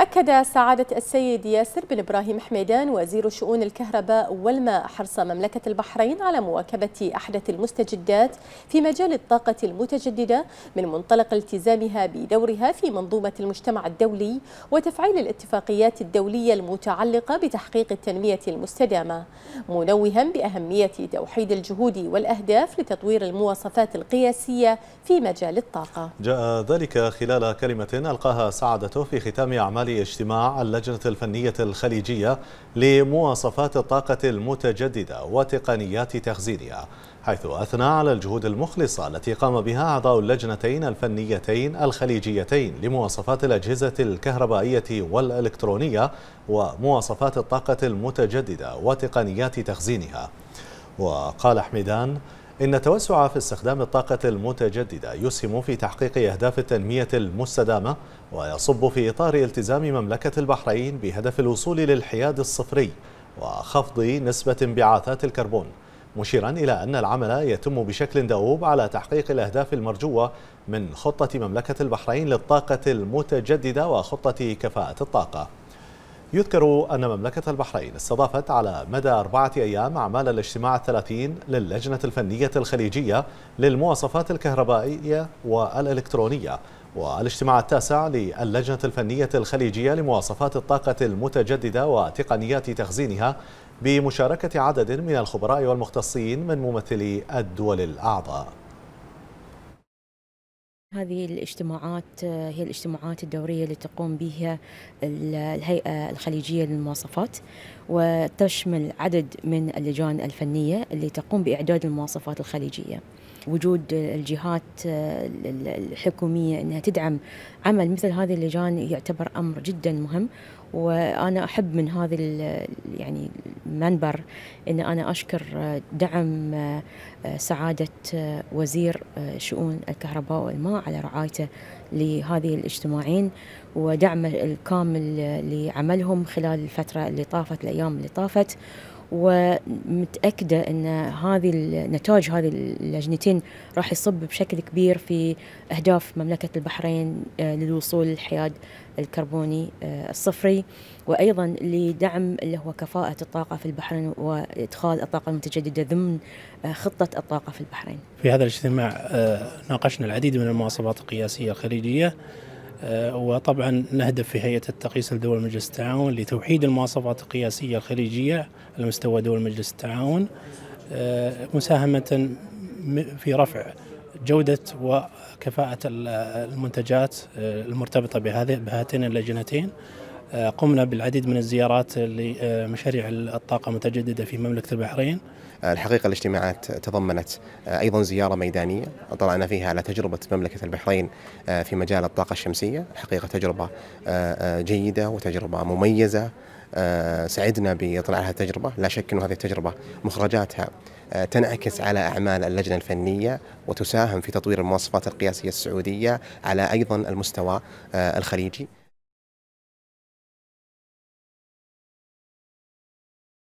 أكد سعادة السيد ياسر بن إبراهيم حميدان وزير شؤون الكهرباء والماء حرص مملكة البحرين على مواكبة أحدث المستجدات في مجال الطاقة المتجددة من منطلق التزامها بدورها في منظومة المجتمع الدولي وتفعيل الاتفاقيات الدولية المتعلقة بتحقيق التنمية المستدامة منوها بأهمية توحيد الجهود والأهداف لتطوير المواصفات القياسية في مجال الطاقة جاء ذلك خلال كلمة ألقاها سعادته في ختام أعمال اجتماع اللجنة الفنية الخليجية لمواصفات الطاقة المتجددة وتقنيات تخزينها حيث أثنى على الجهود المخلصة التي قام بها أعضاء اللجنتين الفنيتين الخليجيتين لمواصفات الأجهزة الكهربائية والإلكترونية ومواصفات الطاقة المتجددة وتقنيات تخزينها وقال حميدان إن التوسع في استخدام الطاقة المتجددة يسهم في تحقيق أهداف التنمية المستدامة ويصب في إطار التزام مملكة البحرين بهدف الوصول للحياد الصفري وخفض نسبة انبعاثات الكربون مشيرا إلى أن العمل يتم بشكل دؤوب على تحقيق الأهداف المرجوة من خطة مملكة البحرين للطاقة المتجددة وخطة كفاءة الطاقة يذكر أن مملكة البحرين استضافت على مدى أربعة أيام أعمال الاجتماع الثلاثين للجنة الفنية الخليجية للمواصفات الكهربائية والإلكترونية والاجتماع التاسع للجنة الفنية الخليجية لمواصفات الطاقة المتجددة وتقنيات تخزينها بمشاركة عدد من الخبراء والمختصين من ممثلي الدول الأعضاء هذه الاجتماعات آه، هي الاجتماعات الدورية اللي تقوم بها الهيئة الخليجية للمواصفات وتشمل عدد من اللجان الفنية اللي تقوم بإعداد المواصفات الخليجية وجود الجهات آه، الحكومية أنها تدعم عمل مثل هذه اللجان يعتبر أمر جدا مهم وانا احب من هذا يعني المنبر ان انا اشكر دعم آه، سعاده آه، وزير آه، شؤون الكهرباء والماء على رعايته لهذه الاجتماعين ودعمه الكامل لعملهم خلال الفتره اللي طافت الايام اللي طافت ومتأكدة أن هذه النتائج هذه اللجنتين راح يصب بشكل كبير في أهداف مملكة البحرين آه، للوصول للحياد الكربوني آه، الصفري وأيضا لدعم اللي هو كفاءة الطاقة في البحرين وإدخال الطاقة المتجددة ضمن آه، خطة الطاقة في البحرين في هذا الاجتماع ناقشنا العديد من المواصفات القياسية الخليجية آه، وطبعا نهدف في هيئه التقيس لدول مجلس التعاون لتوحيد المواصفات القياسيه الخليجيه على مستوى دول مجلس التعاون آه، مساهمه في رفع جودة وكفاءة المنتجات آه، المرتبطة بهذه بهاتين اللجنتين آه، قمنا بالعديد من الزيارات لمشاريع آه، الطاقة المتجددة في مملكة البحرين آه، الحقيقة الاجتماعات تضمنت أيضا زيارة ميدانية طلعنا فيها على تجربة مملكة البحرين في مجال الطاقة الشمسية الحقيقة تجربة جيدة وتجربة مميزة سعدنا باطلاع هذه التجربه، لا شك أن هذه التجربه مخرجاتها تنعكس على اعمال اللجنه الفنيه وتساهم في تطوير المواصفات القياسيه السعوديه على ايضا المستوى الخليجي.